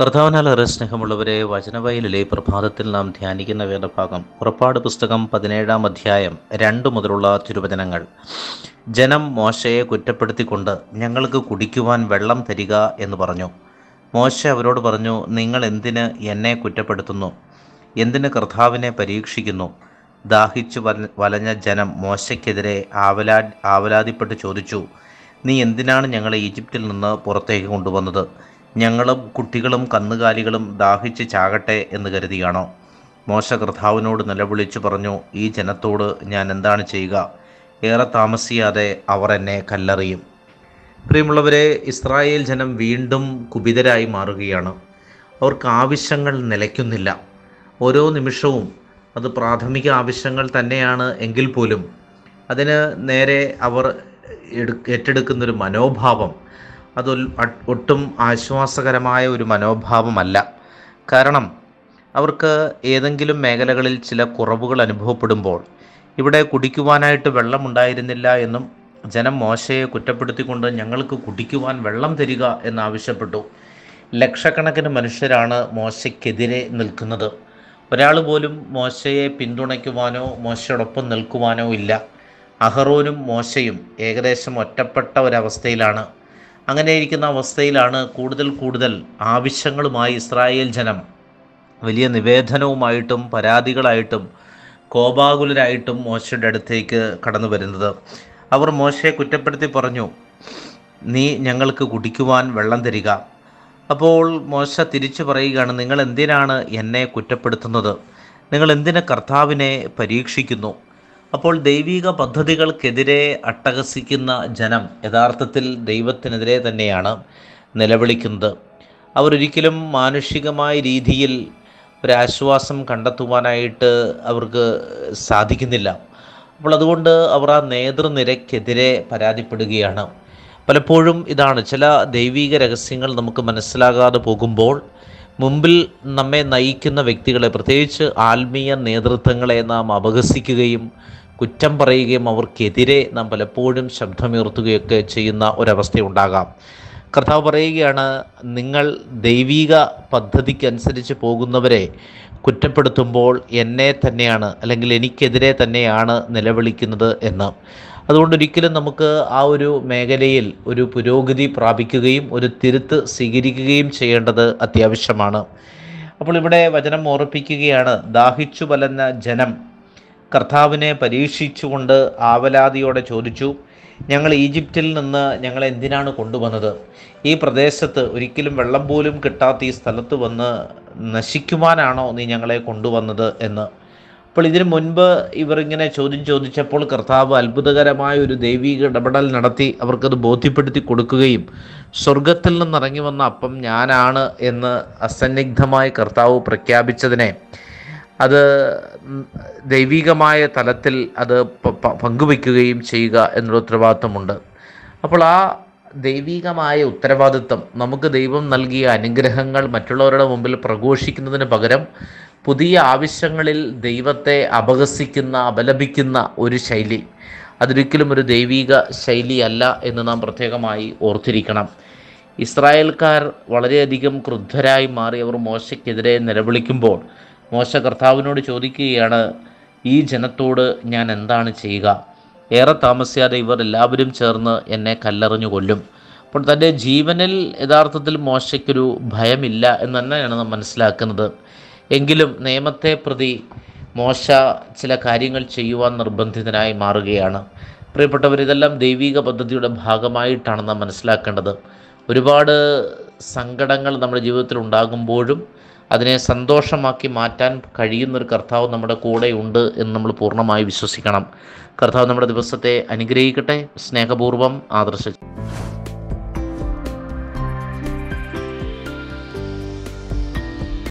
കർത്താവിനാൽ ഏറെ സ്നേഹമുള്ളവരെ വചനവയലിലെ പ്രഭാതത്തിൽ നാം ധ്യാനിക്കുന്ന വേദഭാഗം പുറപ്പാട് പുസ്തകം പതിനേഴാം അധ്യായം രണ്ടു മുതലുള്ള തിരുവചനങ്ങൾ ജനം മോശയെ കുറ്റപ്പെടുത്തിക്കൊണ്ട് ഞങ്ങൾക്ക് കുടിക്കുവാൻ വെള്ളം തരിക എന്ന് പറഞ്ഞു മോശ അവരോട് പറഞ്ഞു നിങ്ങൾ എന്തിന് എന്നെ കുറ്റപ്പെടുത്തുന്നു എന്തിന് കർത്താവിനെ പരീക്ഷിക്കുന്നു ദാഹിച്ചു വലഞ്ഞ ജനം മോശയ്ക്കെതിരെ ആവലാ ആവലാതിപ്പെട്ട് ചോദിച്ചു നീ എന്തിനാണ് ഞങ്ങളെ ഈജിപ്തിൽ നിന്ന് പുറത്തേക്ക് കൊണ്ടുവന്നത് ഞങ്ങളും കുട്ടികളും കന്നുകാലികളും ദാഹിച്ച് ചാകട്ടെ എന്ന് കരുതിയാണോ മോശ കർത്താവിനോട് നിലവിളിച്ചു പറഞ്ഞു ഈ ജനത്തോട് ഞാൻ എന്താണ് ചെയ്യുക ഏറെ താമസിയാതെ അവർ എന്നെ കല്ലെറിയും പ്രിയമുള്ളവരെ ഇസ്രായേൽ ജനം വീണ്ടും കുപിതരായി മാറുകയാണ് അവർക്ക് ആവശ്യങ്ങൾ നിലയ്ക്കുന്നില്ല ഓരോ നിമിഷവും അത് പ്രാഥമിക ആവശ്യങ്ങൾ തന്നെയാണ് എങ്കിൽ പോലും അതിന് നേരെ അവർ ഏറ്റെടുക്കുന്നൊരു മനോഭാവം അത് ഒട്ടും ആശ്വാസകരമായ ഒരു മനോഭാവമല്ല കാരണം അവർക്ക് ഏതെങ്കിലും മേഖലകളിൽ ചില കുറവുകൾ അനുഭവപ്പെടുമ്പോൾ ഇവിടെ കുടിക്കുവാനായിട്ട് വെള്ളമുണ്ടായിരുന്നില്ല എന്നും ജനം മോശയെ കുറ്റപ്പെടുത്തിക്കൊണ്ട് ഞങ്ങൾക്ക് കുടിക്കുവാൻ വെള്ളം തരിക എന്നാവശ്യപ്പെട്ടു ലക്ഷക്കണക്കിന് മനുഷ്യരാണ് മോശയ്ക്കെതിരെ നിൽക്കുന്നത് ഒരാൾ പോലും മോശയെ പിന്തുണയ്ക്കുവാനോ മോശയോടൊപ്പം നിൽക്കുവാനോ ഇല്ല അഹറോനും മോശയും ഏകദേശം ഒറ്റപ്പെട്ട ഒരവസ്ഥയിലാണ് അങ്ങനെ ഇരിക്കുന്ന അവസ്ഥയിലാണ് കൂടുതൽ കൂടുതൽ ആവശ്യങ്ങളുമായി ഇസ്രായേൽ ജനം വലിയ നിവേദനവുമായിട്ടും പരാതികളായിട്ടും കോപാകുലരായിട്ടും മോശയുടെ അടുത്തേക്ക് കടന്നു വരുന്നത് അവർ മോശയെ കുറ്റപ്പെടുത്തി പറഞ്ഞു നീ ഞങ്ങൾക്ക് കുടിക്കുവാൻ വെള്ളം തരിക അപ്പോൾ മോശ തിരിച്ചു പറയുകയാണ് നിങ്ങൾ എന്തിനാണ് എന്നെ കുറ്റപ്പെടുത്തുന്നത് നിങ്ങൾ എന്തിന് കർത്താവിനെ പരീക്ഷിക്കുന്നു അപ്പോൾ ദൈവിക പദ്ധതികൾക്കെതിരെ അട്ടഹസിക്കുന്ന ജനം യഥാർത്ഥത്തിൽ ദൈവത്തിനെതിരെ തന്നെയാണ് നിലവിളിക്കുന്നത് അവരൊരിക്കലും മാനുഷികമായ രീതിയിൽ ഒരാശ്വാസം കണ്ടെത്തുവാനായിട്ട് അവർക്ക് സാധിക്കുന്നില്ല അപ്പോൾ അതുകൊണ്ട് അവർ ആ നേതൃനിരക്കെതിരെ പരാതിപ്പെടുകയാണ് പലപ്പോഴും ഇതാണ് ചില ദൈവിക രഹസ്യങ്ങൾ നമുക്ക് മനസ്സിലാകാതെ പോകുമ്പോൾ മുമ്പിൽ നമ്മെ നയിക്കുന്ന വ്യക്തികളെ പ്രത്യേകിച്ച് ആത്മീയ നേതൃത്വങ്ങളെ നാം അപഹസിക്കുകയും കുറ്റം പറയുകയും അവർക്കെതിരെ നാം പലപ്പോഴും ശബ്ദമുയർത്തുകയൊക്കെ ചെയ്യുന്ന ഒരവസ്ഥയുണ്ടാകാം കർത്താവ് പറയുകയാണ് നിങ്ങൾ ദൈവിക പദ്ധതിക്കനുസരിച്ച് പോകുന്നവരെ കുറ്റപ്പെടുത്തുമ്പോൾ എന്നെ തന്നെയാണ് അല്ലെങ്കിൽ എനിക്കെതിരെ തന്നെയാണ് നിലവിളിക്കുന്നത് എന്ന് അതുകൊണ്ട് ഒരിക്കലും നമുക്ക് ആ ഒരു മേഖലയിൽ ഒരു പുരോഗതി പ്രാപിക്കുകയും ഒരു തിരുത്ത് സ്വീകരിക്കുകയും ചെയ്യേണ്ടത് അത്യാവശ്യമാണ് അപ്പോൾ ഇവിടെ വചനം ഓർപ്പിക്കുകയാണ് ദാഹിച്ചു വലന്ന ജനം കർത്താവിനെ പരീക്ഷിച്ചുകൊണ്ട് ആവലാതിയോടെ ചോദിച്ചു ഞങ്ങൾ ഈജിപ്തിൽ നിന്ന് ഞങ്ങൾ എന്തിനാണ് കൊണ്ടുവന്നത് ഈ പ്രദേശത്ത് ഒരിക്കലും വെള്ളം പോലും കിട്ടാത്ത ഈ സ്ഥലത്ത് വന്ന് നശിക്കുവാനാണോ നീ ഞങ്ങളെ കൊണ്ടുവന്നത് എന്ന് അപ്പോൾ ഇതിനു മുൻപ് ഇവർ ഇങ്ങനെ ചോദ്യം ചോദിച്ചപ്പോൾ കർത്താവ് അത്ഭുതകരമായ ഒരു ദൈവിക ഇടപെടൽ നടത്തി അവർക്കത് ബോധ്യപ്പെടുത്തി കൊടുക്കുകയും സ്വർഗത്തിൽ നിന്നിറങ്ങി വന്ന അപ്പം ഞാനാണ് എന്ന് അസന്നിഗ്ധമായി കർത്താവ് പ്രഖ്യാപിച്ചതിനെ അത് ദൈവികമായ തലത്തിൽ അത് പങ്കുവയ്ക്കുകയും ചെയ്യുക എന്നൊരു ഉത്തരവാദിത്വമുണ്ട് അപ്പോൾ ആ ദൈവികമായ ഉത്തരവാദിത്വം നമുക്ക് ദൈവം നൽകിയ അനുഗ്രഹങ്ങൾ മറ്റുള്ളവരുടെ മുമ്പിൽ പ്രഘോഷിക്കുന്നതിന് പകരം പുതിയ ആവശ്യങ്ങളിൽ ദൈവത്തെ അപഹസിക്കുന്ന അപലപിക്കുന്ന ഒരു ശൈലി അതൊരിക്കലും ഒരു ദൈവിക ശൈലിയല്ല എന്ന് നാം പ്രത്യേകമായി ഓർത്തിരിക്കണം ഇസ്രായേൽക്കാർ വളരെയധികം ക്രുദ്ധരായി മാറി അവർ മോശയ്ക്കെതിരെ നിലവിളിക്കുമ്പോൾ മോശ കർത്താവിനോട് ചോദിക്കുകയാണ് ഈ ജനത്തോട് ഞാൻ എന്താണ് ചെയ്യുക ഏറെ താമസിയാതെ ഇവർ എല്ലാവരും ചേർന്ന് എന്നെ കല്ലെറിഞ്ഞു കൊല്ലും അപ്പോൾ തൻ്റെ ജീവനിൽ യഥാർത്ഥത്തിൽ മോശയ്ക്കൊരു ഭയമില്ല എന്ന് തന്നെയാണ് നാം മനസ്സിലാക്കുന്നത് എങ്കിലും നിയമത്തെ പ്രതി മോശ ചില കാര്യങ്ങൾ ചെയ്യുവാൻ നിർബന്ധിതനായി മാറുകയാണ് പ്രിയപ്പെട്ടവർ ഇതെല്ലാം ദൈവിക പദ്ധതിയുടെ ഭാഗമായിട്ടാണ് നാം മനസ്സിലാക്കേണ്ടത് ഒരുപാട് സങ്കടങ്ങൾ നമ്മുടെ ജീവിതത്തിൽ ഉണ്ടാകുമ്പോഴും അതിനെ സന്തോഷമാക്കി മാറ്റാൻ കഴിയുന്നൊരു കർത്താവ് നമ്മുടെ കൂടെ ഉണ്ട് എന്ന് നമ്മൾ പൂർണ്ണമായി വിശ്വസിക്കണം കർത്താവ് നമ്മുടെ ദിവസത്തെ അനുഗ്രഹിക്കട്ടെ സ്നേഹപൂർവ്വം ആദർശിച്ചു